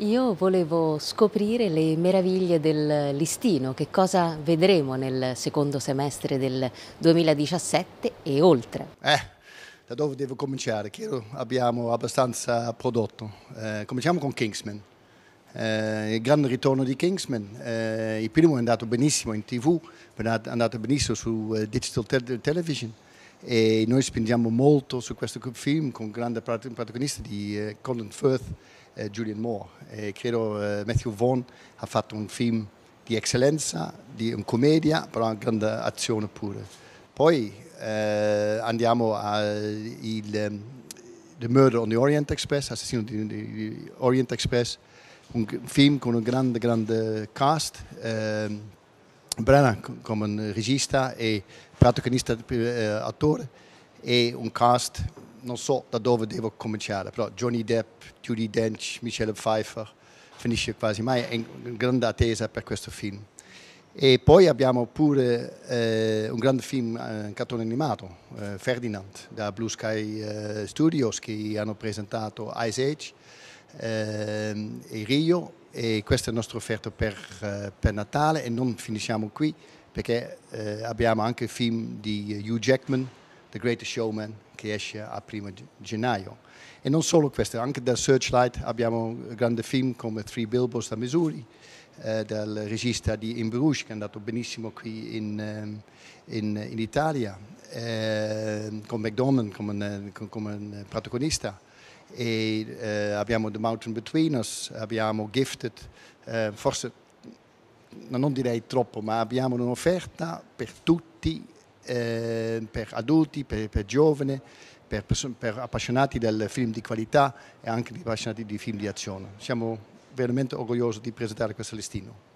Io volevo scoprire le meraviglie del listino, che cosa vedremo nel secondo semestre del 2017 e oltre. Eh, da dove devo cominciare? Che abbiamo abbastanza prodotto. Eh, cominciamo con Kingsman. Eh, il grande ritorno di Kingsman, eh, il primo è andato benissimo in tv, è andato benissimo su eh, digital te television, e noi spendiamo molto su questo film con grande protagonista di eh, Colin Firth, eh, Julian Moore. E credo eh, Matthew Vaughn ha fatto un film di eccellenza, di una commedia, però una grande azione pure. Poi eh, andiamo al ehm, The Murder on the Orient Express, Assassino di, di Orient Express, un film con un grande, grande cast. Eh, Brenner come regista e protagonista, eh, attore e un cast, non so da dove devo cominciare, però Johnny Depp, Judy Dench, Michelle Pfeiffer, finisce quasi mai, è in grande attesa per questo film. E poi abbiamo pure eh, un grande film, un eh, cartone animato, eh, Ferdinand, da Blue Sky eh, Studios, che hanno presentato Ice Age ehm, e Rio e questa è la nostra offerta per, eh, per Natale e non finisciamo qui perché eh, abbiamo anche il film di Hugh Jackman, The Greatest Showman, che esce a primo gennaio. E non solo questo, anche da Searchlight abbiamo un grande film come Three Billboards da Missouri, eh, del regista di In Bruges, che è andato benissimo qui in, ehm, in, in Italia, eh, con McDonald come, come protagonista e eh, abbiamo The Mountain Between Us, abbiamo Gifted, eh, forse non direi troppo, ma abbiamo un'offerta per tutti, eh, per adulti, per, per giovani, per, per, appassionati del film di qualità e anche di appassionati di film di azione. Siamo veramente orgogliosi di presentare questo listino.